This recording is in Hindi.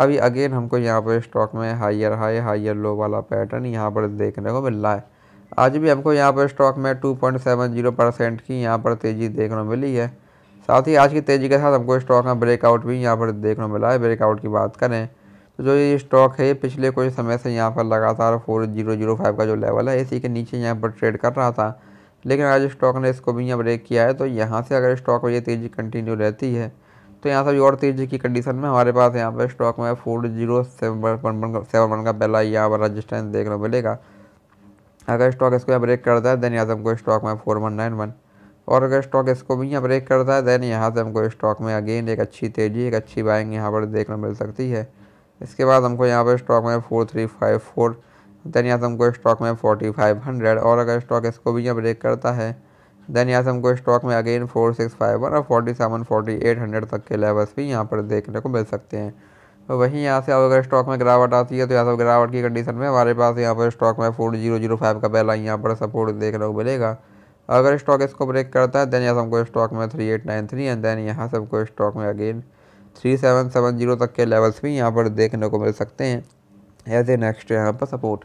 अभी अगेन हमको यहाँ पर स्टॉक में हायर हाई हायर लो वाला पैटर्न यहाँ पर देखने को मिल रहा है आज भी हमको यहाँ पर स्टॉक में 2.70 परसेंट की यहाँ पर तेज़ी देखने को मिली है साथ ही आज की तेज़ी के साथ हमको स्टॉक में ब्रेकआउट भी यहाँ पर देखने को मिला है ब्रेकआउट की बात करें तो जो ये स्टॉक है पिछले कुछ समय से यहाँ पर लगातार फोर जीरो जीरो फाइव का जो लेवल है इसी के नीचे यहाँ पर ट्रेड कर रहा था लेकिन आज स्टॉक ने इसको भी यहाँ ब्रेक किया है तो यहाँ से अगर स्टॉक में ये तेज़ी कंटिन्यू रहती है तो यहाँ भी और तेजी की कंडीशन में हमारे पास यहाँ पर स्टॉक में four zero seven seven one का पहला यहाँ पर रजिस्टेंस देखने को मिलेगा अगर स्टॉक इसको यहाँ ब्रेक करता है देन यहाँ से हमको स्टॉक में फोर वन नाइन वन और अगर स्टॉक इसको भी यहाँ ब्रेक करता है देन यहाँ से हमको स्टॉक में अगेन एक अच्छी तेज़ी एक अच्छी बाइंग यहाँ पर देखने मिल सकती है इसके बाद हमको यहाँ पर स्टॉक में four three five four then यहाँ से हमको स्टॉक में फोर्टी फाइव हंड्रेड और अगर स्टॉक इसको भी यहाँ ब्रेक करता है देन यहाँ से हमको स्टॉक में again four six five one और forty seven forty eight hundred तक के लेवल्स भी यहाँ पर देखने को मिल सकते हैं तो वहीं यहाँ से अब अगर स्टॉक में गिरावट आती है तो यहाँ से गिरावट की कंडीशन में हमारे पास यहाँ पर स्टॉक में फोर जीरो जीरो फाइव का पहला यहाँ पर सपोर्ट देखने को मिलेगा अगर स्टॉक इसको ब्रेक करता है देन यहाँ से हमको स्टॉक में three eight nine three and then यहाँ से हमको स्टॉक में again three seven seven zero तक के लेवल्स भी यहाँ पर देखने को मिल सकते हैं एज ए नेक्स्ट यहाँ पर सपोर्ट